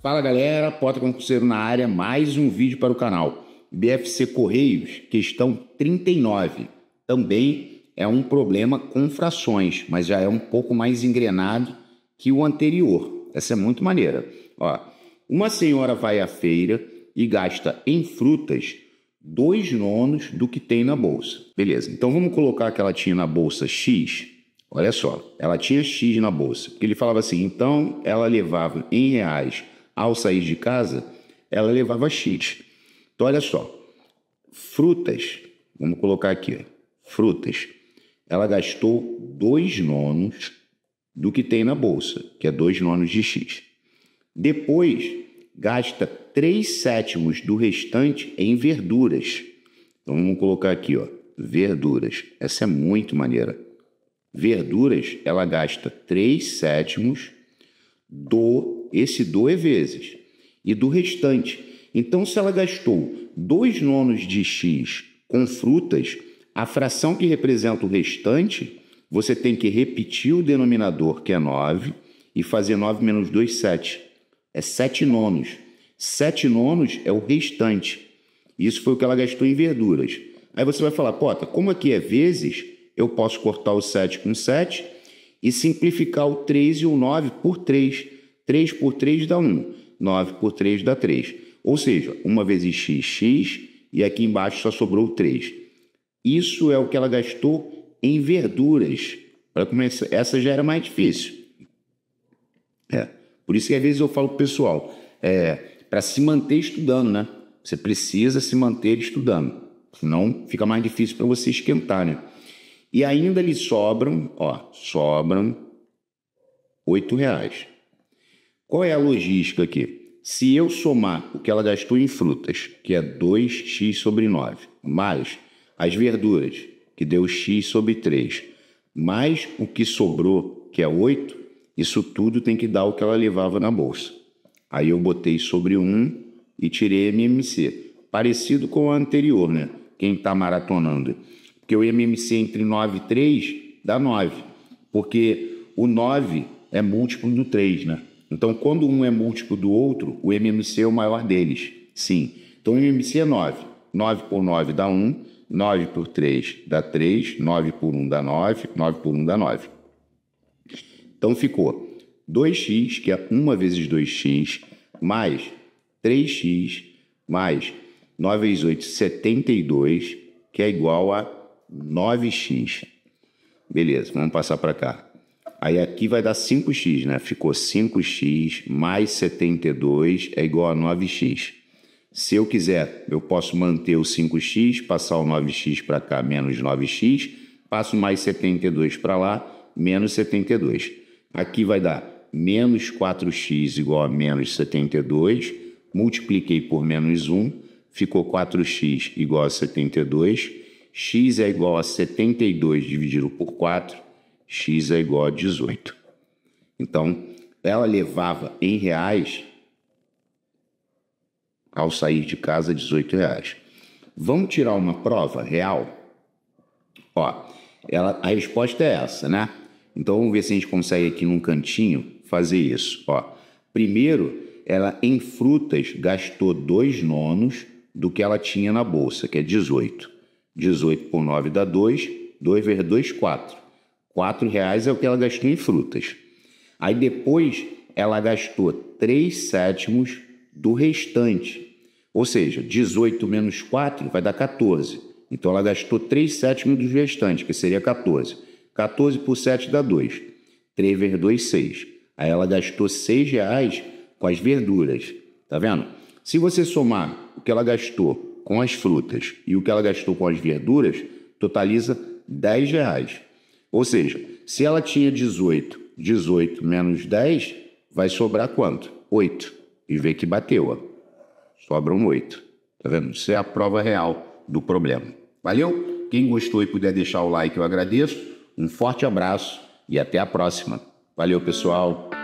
Fala galera, porta Concurseiro na área, mais um vídeo para o canal. BFC Correios, questão 39. Também é um problema com frações, mas já é um pouco mais engrenado que o anterior. Essa é muito maneira. Ó, uma senhora vai à feira e gasta em frutas dois nonos do que tem na bolsa. Beleza, então vamos colocar que ela tinha na bolsa X. Olha só, ela tinha X na bolsa. Ele falava assim, então ela levava em reais ao sair de casa, ela levava cheat. Então, olha só, frutas, vamos colocar aqui, frutas, ela gastou dois nonos do que tem na bolsa, que é dois nonos de X. Depois, gasta três sétimos do restante em verduras. Então, vamos colocar aqui, ó, verduras. Essa é muito maneira. Verduras, ela gasta três sétimos do esse do é vezes, e do restante. Então, se ela gastou 2 nonos de x com frutas, a fração que representa o restante, você tem que repetir o denominador, que é 9, e fazer 9 menos 2, 7. É 7 nonos. 7 nonos é o restante. Isso foi o que ela gastou em verduras. Aí você vai falar, Pota, como aqui é vezes, eu posso cortar o 7 com 7 e simplificar o 3 e o 9 por 3. 3 por 3 dá 1, 9 por 3 dá 3. Ou seja, 1 vezes x, x, e aqui embaixo só sobrou 3. Isso é o que ela gastou em verduras. Olha como essa, já era mais difícil. É. Por isso que às vezes eu falo pro pessoal, é, para se manter estudando, né? Você precisa se manter estudando, senão fica mais difícil para você esquentar, né? E ainda lhe sobram, ó, sobram 8 reais. Qual é a logística aqui? Se eu somar o que ela gastou em frutas, que é 2x sobre 9, mais as verduras, que deu x sobre 3, mais o que sobrou, que é 8, isso tudo tem que dar o que ela levava na bolsa. Aí eu botei sobre 1 e tirei MMC. Parecido com o anterior, né? Quem está maratonando. Porque o MMC entre 9 e 3 dá 9. Porque o 9 é múltiplo do 3, né? Então, quando um é múltiplo do outro, o MMC é o maior deles. Sim. Então, o MMC é 9. 9 por 9 dá 1, 9 por 3 dá 3, 9 por 1 dá 9, 9 por 1 dá 9. Então, ficou 2x, que é 1 vezes 2x, mais 3x, mais 9 vezes 8, 72, que é igual a 9x. Beleza, vamos passar para cá. Aí aqui vai dar 5x, né? Ficou 5x mais 72 é igual a 9x. Se eu quiser, eu posso manter o 5x, passar o 9x para cá, menos 9x, passo mais 72 para lá, menos 72. Aqui vai dar menos 4x igual a menos 72, multipliquei por menos 1, ficou 4x igual a 72, x é igual a 72 dividido por 4, x é igual a 18. Então, ela levava em reais, ao sair de casa, 18 reais. Vamos tirar uma prova real? Ó, ela, a resposta é essa, né? Então, vamos ver se a gente consegue aqui num cantinho fazer isso. Ó, primeiro, ela em frutas gastou dois nonos do que ela tinha na bolsa, que é 18. 18 por 9 dá 2, 2 vezes 2, 4. R$ reais é o que ela gastou em frutas. Aí depois ela gastou 3 sétimos do restante. Ou seja, 18 menos 4 vai dar 14. Então ela gastou 3 sétimos do restante, que seria 14. 14 por 7 dá 2. 3 vezes 2, 6. Aí ela gastou 6 reais com as verduras. Tá vendo? Se você somar o que ela gastou com as frutas e o que ela gastou com as verduras, totaliza 10 reais. Ou seja, se ela tinha 18, 18 menos 10, vai sobrar quanto? 8. E vê que bateu, ó. Sobram 8. Tá vendo? Isso é a prova real do problema. Valeu? Quem gostou e puder deixar o like, eu agradeço. Um forte abraço e até a próxima. Valeu, pessoal.